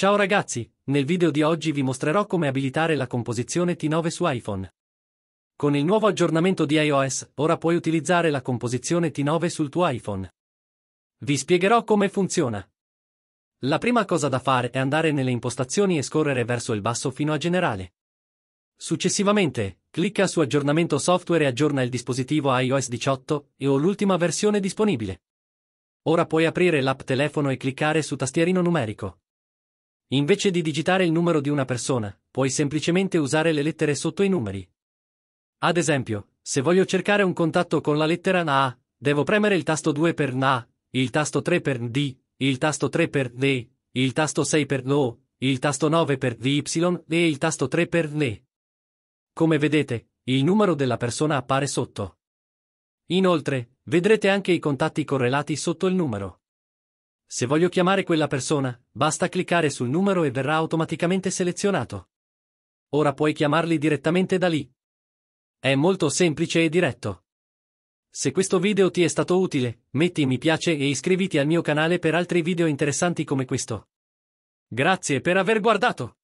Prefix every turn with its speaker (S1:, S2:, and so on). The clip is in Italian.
S1: Ciao ragazzi, nel video di oggi vi mostrerò come abilitare la composizione T9 su iPhone. Con il nuovo aggiornamento di iOS, ora puoi utilizzare la composizione T9 sul tuo iPhone. Vi spiegherò come funziona. La prima cosa da fare è andare nelle impostazioni e scorrere verso il basso fino a generale. Successivamente, clicca su aggiornamento software e aggiorna il dispositivo a iOS 18 e o l'ultima versione disponibile. Ora puoi aprire l'app telefono e cliccare su tastierino numerico. Invece di digitare il numero di una persona, puoi semplicemente usare le lettere sotto i numeri. Ad esempio, se voglio cercare un contatto con la lettera NA, devo premere il tasto 2 per NA, il tasto 3 per D, il tasto 3 per NE, il tasto 6 per NO, il tasto 9 per DY e il tasto 3 per NE. Come vedete, il numero della persona appare sotto. Inoltre, vedrete anche i contatti correlati sotto il numero. Se voglio chiamare quella persona, basta cliccare sul numero e verrà automaticamente selezionato. Ora puoi chiamarli direttamente da lì. È molto semplice e diretto. Se questo video ti è stato utile, metti mi piace e iscriviti al mio canale per altri video interessanti come questo. Grazie per aver guardato!